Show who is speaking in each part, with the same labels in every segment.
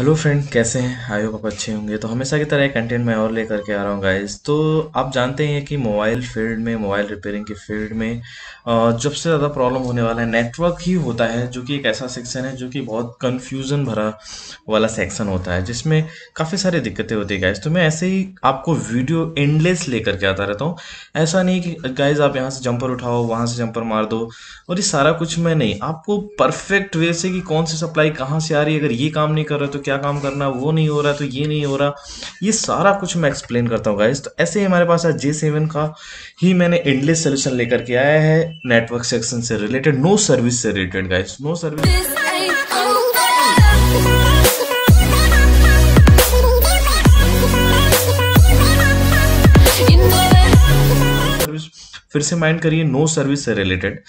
Speaker 1: hello friend कैसे हैं I hope आप अच्छे होंगे तो हमेशा की तरह कंटेंट मैं और लेकर के आ रहा हूँ गाइस तो आप जानते हैं कि मोबाइल फील्ड में मोबाइल रिपेयरिंग के फील्ड में जब से ज़्यादा प्रॉब्लम होने वाला है नेटवर्क ही होता है जो कि एक ऐसा सेक्शन है जो कि बहुत कन्फ्यूज़न भरा वाला सेक्शन होता है जिसमें काफ़ी सारी दिक्कतें होती है गाइज तो मैं ऐसे ही आपको वीडियो एंडलेस लेकर के आता रहता हूँ ऐसा नहीं कि गाइज आप यहाँ से जंपर उठाओ वहाँ से जंपर मार दो और ये सारा कुछ मैं नहीं आपको परफेक्ट वे से कि कौन सी सप्लाई कहाँ से आ रही है अगर ये काम नहीं कर रहा तो क्या काम करना वो नहीं हो रहा तो ये नहीं हो रहा ये सारा कुछ मैं एक्सप्लेन करता हूँ गाइज तो ऐसे ही हमारे पास आज जे सेवन का ही मैंने एंडलेस सोल्यूशन लेकर के आया है नेटवर्क सेक्शन से रिलेटेड नो सर्विस से रिलेटेड गाइज नो सर्विस फिर से माइंड करिए नो सर्विस से रिलेटेड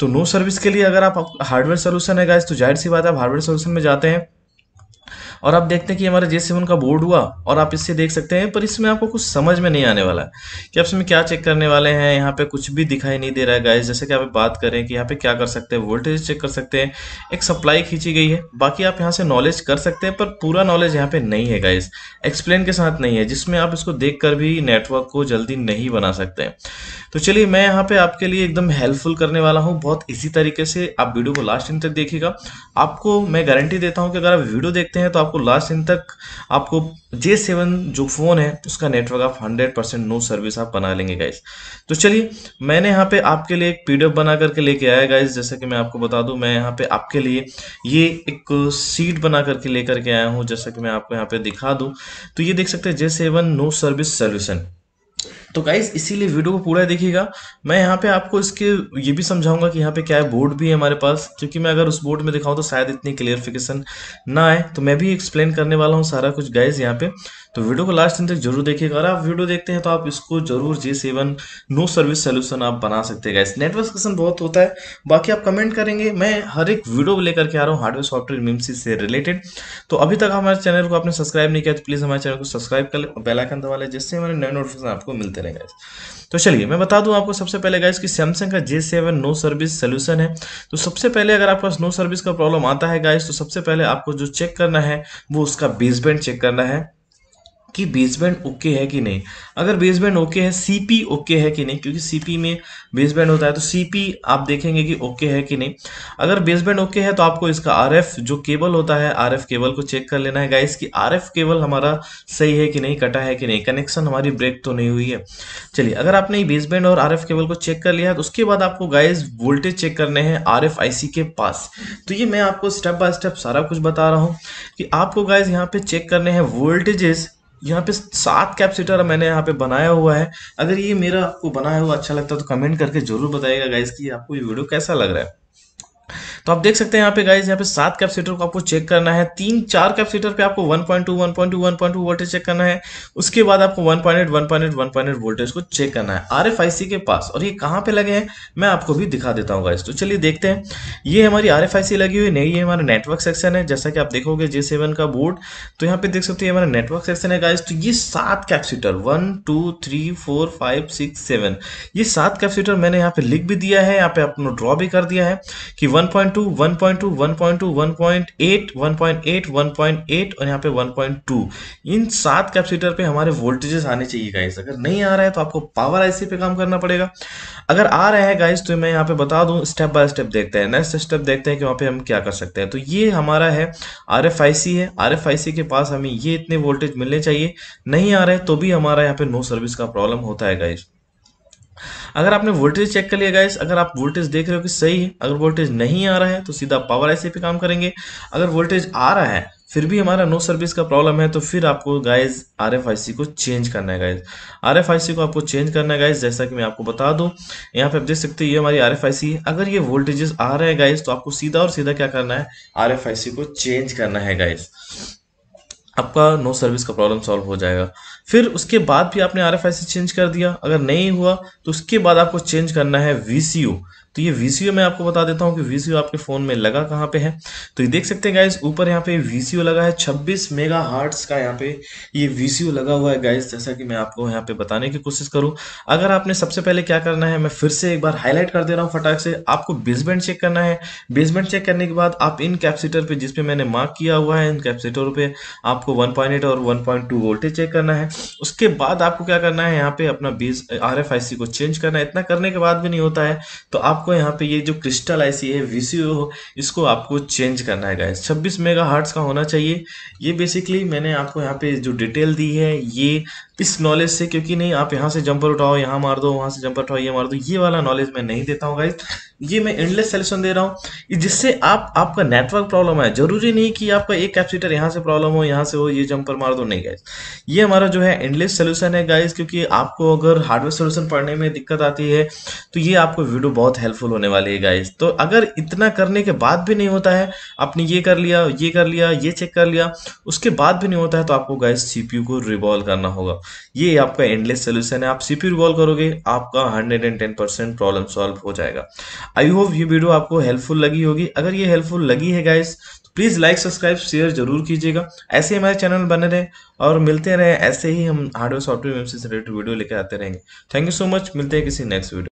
Speaker 1: तो नो सर्विस के लिए अगर आप हार्डवेयर सोल्यूशन है गाइस तो जाहिर सी बात है आप हार्डवेयर सोल्यूशन में जाते हैं और आप देखते हैं कि हमारा जे सेवन का बोर्ड हुआ और आप इससे देख सकते हैं पर इसमें आपको कुछ समझ में नहीं आने वाला कि आप इसमें क्या चेक करने वाले हैं यहाँ पे कुछ भी दिखाई नहीं दे रहा है गाइस जैसे कि आप बात करें कि यहाँ पे क्या कर सकते हैं वोल्टेज चेक कर सकते हैं एक सप्लाई खींची गई है बाकी आप यहाँ से नॉलेज कर सकते हैं पर पूरा नॉलेज यहाँ पे नहीं है गाइस एक्सप्लेन के साथ नहीं है जिसमें आप इसको देख भी नेटवर्क को जल्दी नहीं बना सकते तो चलिए मैं यहाँ पे आपके लिए एकदम हेल्पफुल करने वाला हूँ बहुत इसी तरीके से आप वीडियो को लास्ट दिन तक देखिएगा आपको मैं गारंटी देता हूँ कि अगर आप वीडियो देखते हैं तो आप आपको लास्ट दिन तक आपको जे सेवन जो फ़ोन है उसका नेटवर्क आप 100 परसेंट नो सर्विस आप बना लेंगे गाइज तो चलिए मैंने यहाँ पे आपके लिए एक पीडीएफ बना करके लेके आया गाइज जैसा कि मैं आपको बता दूँ मैं यहाँ पे आपके लिए ये एक सीट बना करके लेकर के आया हूँ जैसा कि मैं आपको यहाँ पे दिखा दूँ तो ये देख सकते हैं J seven no service solution तो गाइज इसीलिए वीडियो को पूरा देखिएगा मैं यहाँ पे आपको इसके ये भी समझाऊंगा कि यहाँ पे क्या है बोर्ड भी है हमारे पास क्योंकि मैं अगर उस बोर्ड में दिखाऊँ तो शायद इतनी क्लियरिफिकेशन ना आए तो मैं भी एक्सप्लेन करने वाला हूँ सारा कुछ गाइज यहाँ पे तो वीडियो को लास्ट दिन तक जरूर देखिएगा अगर आप वीडियो देखते हैं तो आप इसको जरूर G seven no service solution आप बना सकते हैं गाइज नेटवर्क क्वेश्चन बहुत होता है बाकी आप कमेंट करेंगे मैं हर एक वीडियो लेकर के आ रहा हूँ हार्डवेयर सॉफ्टवेयर मीमसी से रिलेटेड तो अभी तक हमारे चैनल को आपने सब्सक्राइब नहीं किया तो प्लीज़ हमारे चैनल को सब्सक्राइब कर ले बेलाइकन दबा लें जिससे हमारे नए नोटिफिकेशन आपको मिलते हैं चले गैस तो चलिए मैं बता दूं आपको सबसे पहले गाइस कि सैमसंग का J seven no service solution है तो सबसे पहले अगर आपका नो सर्विस का प्रॉब्लम आता है गाइस तो सबसे पहले आपको जो चेक करना है वो उसका बेसबैंड चेक करना है कि बेसबैंड ओके है कि नहीं अगर बेसबैंड ओके है सीपी ओके है कि नहीं क्योंकि सीपी में बेसबैंड होता है तो सीपी आप देखेंगे कि ओके है कि नहीं अगर बेसबैंड ओके है तो आपको इसका आरएफ जो केबल होता है आरएफ केबल को चेक कर लेना है गाइस कि आरएफ केबल हमारा सही है कि नहीं कटा है कि नहीं कनेक्शन हमारी ब्रेक तो नहीं हुई है चलिए अगर आपने बेसबैंड और आर केबल को चेक कर लिया है तो उसके बाद आपको गाइज वोल्टेज चेक करने हैं आर एफ के पास तो ये मैं आपको स्टेप बाय स्टेप सारा कुछ बता रहा हूँ कि आपको गाइज यहाँ पे चेक करने हैं वोल्टेजेस यहाँ पे सात कैपेसिटर मैंने यहाँ पे बनाया हुआ है अगर ये मेरा आपको बनाया हुआ अच्छा लगता है तो कमेंट करके जरूर बताएगा गाइज कि आपको ये वीडियो कैसा लग रहा है तो आप देख सकते हैं यहाँ पे गाइज यहाँ पे सात कैपेसिटर को आपको चेक करना है तीन चार कैपेसिटर पे आपको 1.2 1.2 1.2 वोल्टेज चेक करना है उसके बाद आपको 1.8 1.8 1.8 वोल्टेज को चेक करना है आर के पास और ये कहाँ पे लगे हैं मैं आपको भी दिखा देता हूँ गाइज तो चलिए देखते हैं ये हमारी आर लगी हुई नहीं ये हमारा नेटवर्क सेक्शन है जैसा कि आप देखोगे जे का बोर्ड तो यहाँ पे देख सकते हैं हमारा नेटवर्क सेक्शन है गाइज तो ये सात capacitor one two three four five six seven ये सात कैप्सीटर मैंने यहाँ पे लिख भी दिया है यहाँ पे आपने ड्रॉ भी कर दिया है कि वन और यहाँ पे 1.2 इन सात कैपेसिटर पे हमारे वोल्टेजेस आने चाहिए गाइस अगर नहीं आ रहा है तो आपको पावर आईसी पे काम करना पड़ेगा अगर आ रहा है गाइस तो मैं यहाँ पे बता दूँ स्टेप बाय स्टेप देखते हैं नेक्स्ट स्टेप देखते हैं कि वहाँ पे हम क्या कर सकते हैं तो ये हमारा है आर है आर के पास हमें ये इतने वोल्टेज मिलने चाहिए नहीं आ रहे तो भी हमारा यहाँ पे नो सर्विस का प्रॉब्लम होता है गाइस अगर आपने वोल्टेज चेक कर लिया गाइस अगर आप वोल्टेज देख रहे हो कि सही है अगर वोल्टेज नहीं आ रहा है तो सीधा पावर ऐसे पे काम करेंगे अगर वोल्टेज आ रहा है फिर भी हमारा नो सर्विस का प्रॉब्लम है तो फिर आपको guys R F I C को चेंज करना है guys R F I C को आपको चेंज करना है गाइस जैसा कि मैं आपको बता दूं यहाँ पे आप देख सकते हैं ये हमारी आर एफ आई सी अगर ये वोल्टेजेस आ रहे हैं गाइस तो आपको सीधा और सीधा क्या करना है आर एफ आई सी को चेंज करना है गाइस आपका नो सर्विस का प्रॉब्लम सॉल्व हो जाएगा फिर उसके बाद भी आपने आर एफ आई चेंज कर दिया अगर नहीं हुआ तो उसके बाद आपको चेंज करना है वी सी तो ये वी सी मैं आपको बता देता हूँ कि वी सी आपके फ़ोन में लगा कहाँ पे है तो ये देख सकते हैं गाइज ऊपर यहाँ पे वी सी लगा है 26 मेगा हार्ट का यहाँ पे ये वी सी लगा हुआ है गाइज जैसा कि मैं आपको यहाँ पे बताने की कोशिश करूँ अगर आपने सबसे पहले क्या करना है मैं फिर से एक बार हाईलाइट कर दे रहा हूँ फटाक से आपको बेसमेंट चेक करना है बेसमेंट चेक करने के बाद आप इन कैप्सीटर पर जिसपे मैंने मार्क किया हुआ है इन कैप्सीटर पर आपको वन और वन वोल्टेज चेक करना है उसके बाद आपको क्या करना है यहाँ पे अपना bees are F I C को चेंज करना है इतना करने के बाद भी नहीं होता है तो आपको यहाँ पे ये जो क्रिस्टल आई सी है वी सी वीसीओ इसको आपको चेंज करना है गाइस छब्बीस मेगा हार्ट्स का होना चाहिए ये बेसिकली मैंने आपको यहाँ पे जो डिटेल दी है ये इस नॉलेज से क्योंकि नहीं आप यहाँ से जंपर उठाओ यहाँ मार दो वहाँ से जंपर उठाओ ये मार दो ये वाला नॉलेज मैं नहीं देता हूँ गाइज ये मैं एंडलेस सोल्यूशन दे रहा हूँ जिससे आप आपका नेटवर्क प्रॉब्लम है जरूरी नहीं कि आपका एक कैपेसिटर यहाँ से प्रॉब्लम हो यहाँ से हो ये जंपर मार दो नहीं गाइज ये हमारा जो है एंडलेस सोल्यूशन है गाइज क्योंकि आपको अगर हार्डवेयर सोल्यूशन पढ़ने में दिक्कत आती है तो ये आपको वीडियो बहुत हेल्पफुल होने वाली है गाइज तो अगर इतना करने के बाद भी नहीं होता है आपने ये कर लिया ये कर लिया ये चेक कर लिया उसके बाद भी नहीं होता है तो आपको गाइज सीपीयू को रिवॉल्व करना होगा ये आपका एंडलेस सोल्यूशन है आप सीपीयू रिवॉल्व करोगे आपका hundred and ten percent problem solve हो जाएगा आई होप ये वीडियो आपको हेल्पफुल लगी होगी अगर ये हेल्पफुल लगी है गाइस तो प्लीज़ लाइक सब्सक्राइब शेयर जरूर कीजिएगा ऐसे ही हमारे चैनल बने रहे और मिलते रहे ऐसे ही हम हार्डवेयर सॉफ्टवेयर से रिलेटेड वीडियो लेकर आते रहेंगे थैंक यू सो मच मिलते हैं किसी नेक्स्ट वीडियो